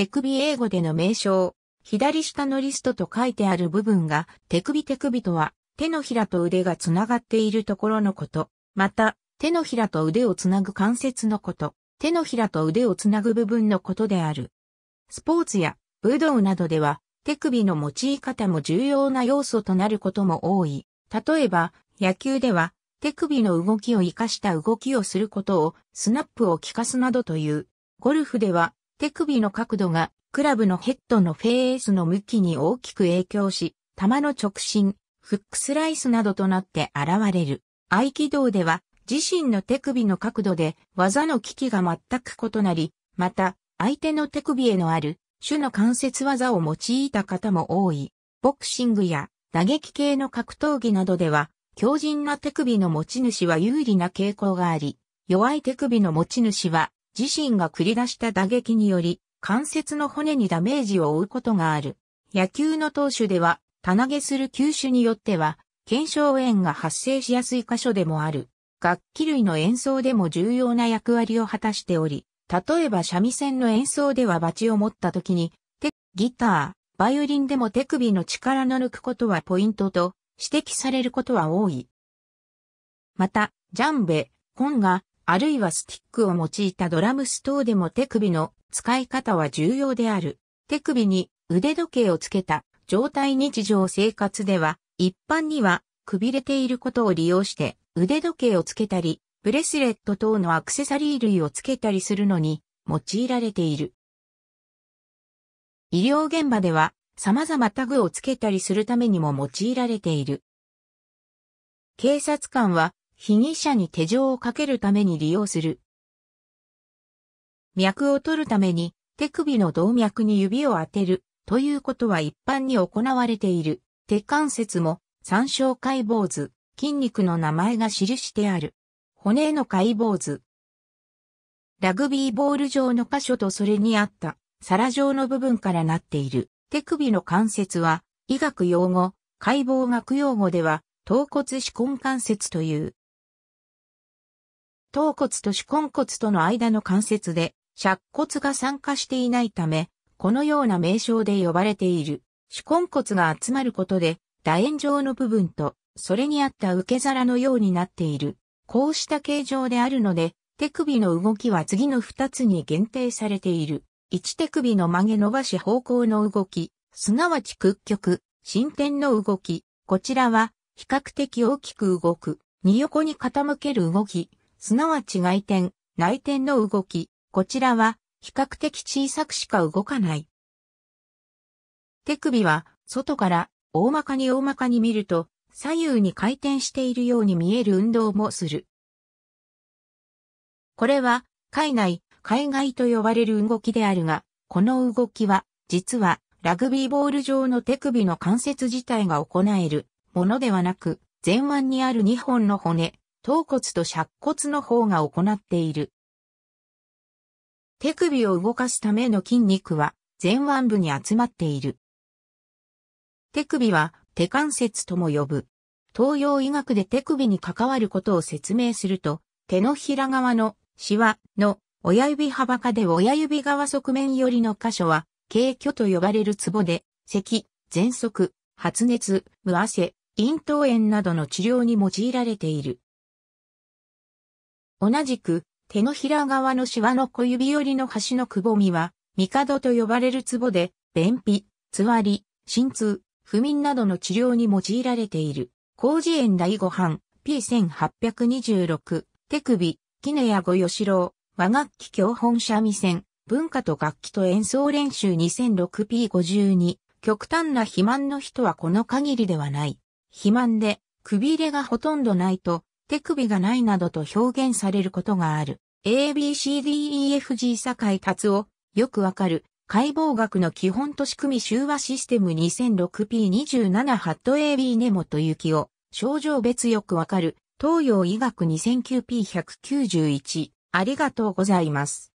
手首英語での名称。左下のリストと書いてある部分が、手首手首とは、手のひらと腕がつながっているところのこと。また、手のひらと腕をつなぐ関節のこと。手のひらと腕をつなぐ部分のことである。スポーツや武道などでは、手首の用い方も重要な要素となることも多い。例えば、野球では、手首の動きを活かした動きをすることを、スナップを効かすなどという。ゴルフでは、手首の角度がクラブのヘッドのフェースの向きに大きく影響し、球の直進、フックスライスなどとなって現れる。合気道では自身の手首の角度で技の機器が全く異なり、また相手の手首へのある種の関節技を用いた方も多い。ボクシングや打撃系の格闘技などでは、強靭な手首の持ち主は有利な傾向があり、弱い手首の持ち主は自身が繰り出した打撃により、関節の骨にダメージを負うことがある。野球の投手では、棚げする球種によっては、腱鞘炎が発生しやすい箇所でもある。楽器類の演奏でも重要な役割を果たしており、例えば三味線の演奏ではバチを持った時に、手、ギター、バイオリンでも手首の力の抜くことはポイントと指摘されることは多い。また、ジャンベ、本があるいはスティックを用いたドラムス等でも手首の使い方は重要である。手首に腕時計をつけた状態日常生活では、一般にはくびれていることを利用して腕時計をつけたり、ブレスレット等のアクセサリー類をつけたりするのに用いられている。医療現場では様々タグをつけたりするためにも用いられている。警察官は被疑者に手錠をかけるために利用する。脈を取るために手首の動脈に指を当てるということは一般に行われている。手関節も参照解剖図、筋肉の名前が記してある。骨の解剖図。ラグビーボール状の箇所とそれにあった皿状の部分からなっている。手首の関節は医学用語、解剖学用語では頭骨指根関節という。頭骨と手根骨との間の関節で、尺骨が酸化していないため、このような名称で呼ばれている。手根骨が集まることで、楕円状の部分と、それに合った受け皿のようになっている。こうした形状であるので、手首の動きは次の二つに限定されている。一手首の曲げ伸ばし方向の動き、すなわち屈曲、進展の動き。こちらは、比較的大きく動く、二横に傾ける動き。すなわち外転、内転の動き、こちらは比較的小さくしか動かない。手首は外から大まかに大まかに見ると左右に回転しているように見える運動もする。これは海内、海外と呼ばれる動きであるが、この動きは実はラグビーボール上の手首の関節自体が行えるものではなく、前腕にある2本の骨、頭骨と尺骨の方が行っている。手首を動かすための筋肉は前腕部に集まっている。手首は手関節とも呼ぶ。東洋医学で手首に関わることを説明すると、手のひら側のシワの親指幅下で親指側側面寄りの箇所は、軽虚と呼ばれるツボで、咳、喘息、発熱、無汗、咽頭炎などの治療に用いられている。同じく、手のひら側のシワの小指よりの端のくぼみは、帝と呼ばれるツボで、便秘、つわり、心痛、不眠などの治療に用いられている。工事園第5版、P1826、手首、絹谷五吉郎、和楽器教本三味線、文化と楽器と演奏練習 2006P52、極端な肥満の人はこの限りではない。肥満で、くびれがほとんどないと、手首がないなどと表現されることがある。ABCDEFG 酒井達夫、よくわかる、解剖学の基本と仕組み周和システム 2006P27 ハット AB 根本幸夫、症状別よくわかる、東洋医学 2009P191。ありがとうございます。